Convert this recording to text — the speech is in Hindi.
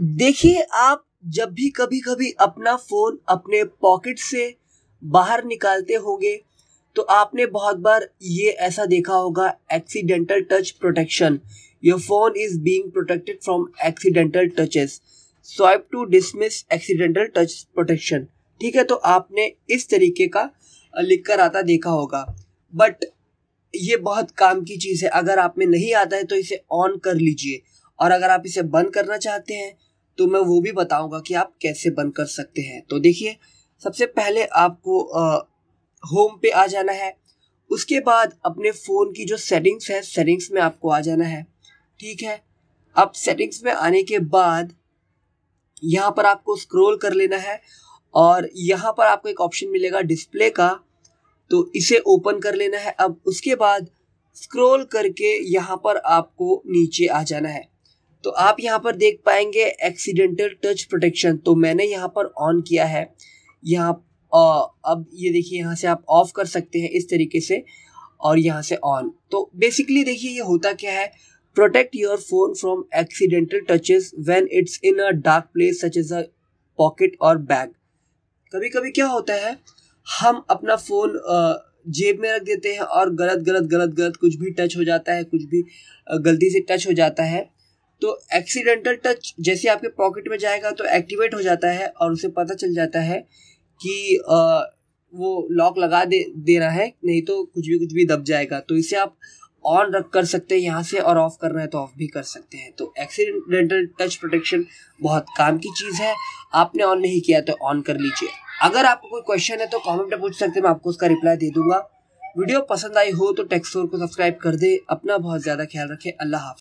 देखिए आप जब भी कभी कभी अपना फ़ोन अपने पॉकेट से बाहर निकालते होंगे तो आपने बहुत बार ये ऐसा देखा होगा accidental touch protection your phone is being protected from accidental touches swipe to dismiss accidental touch protection ठीक है तो आपने इस तरीके का लिख कर आता देखा होगा बट ये बहुत काम की चीज़ है अगर आप में नहीं आता है तो इसे ऑन कर लीजिए और अगर आप इसे बंद करना चाहते हैं तो मैं वो भी बताऊंगा कि आप कैसे बंद कर सकते हैं तो देखिए सबसे पहले आपको होम पे आ जाना है उसके बाद अपने फ़ोन की जो सेटिंग्स है सेटिंग्स में आपको आ जाना है ठीक है अब सेटिंग्स में आने के बाद यहाँ पर आपको स्क्रॉल कर लेना है और यहाँ पर आपको एक ऑप्शन मिलेगा डिस्प्ले का तो इसे ओपन कर लेना है अब उसके बाद स्क्रॉल करके यहाँ पर आपको नीचे आ जाना है तो आप यहाँ पर देख पाएंगे एक्सीडेंटल टच प्रोटेक्शन तो मैंने यहाँ पर ऑन किया है यहाँ अब ये देखिए यहाँ से आप ऑफ कर सकते हैं इस तरीके से और यहाँ से ऑन तो बेसिकली देखिए ये होता क्या है protect your phone from accidental touches when it's in a dark place such as a pocket और बैग कभी कभी क्या होता है हम अपना फ़ोन जेब में रख देते हैं और गलत गलत गलत गलत कुछ भी टच हो जाता है कुछ भी गलती से टच हो जाता है तो एक्सीडेंटल टच जैसे आपके पॉकेट में जाएगा तो एक्टिवेट हो जाता है और उसे पता चल जाता है कि आ, वो लॉक लगा दे देना है नहीं तो कुछ भी कुछ भी दब जाएगा तो इसे आप ऑन रख कर सकते हैं यहाँ से और ऑफ करना है तो ऑफ भी कर सकते हैं तो एक्सीडेंटल टच प्रोटेक्शन बहुत काम की चीज़ है आपने ऑन नहीं किया तो ऑन कर लीजिए अगर आपको कोई क्वेश्चन है तो कमेंट में पूछ सकते हैं मैं आपको उसका रिप्लाई दे दूंगा वीडियो पसंद आई हो तो टेक्सोर को सब्सक्राइब कर दे अपना बहुत ज़्यादा ख्याल रखें अल्लाह हाफ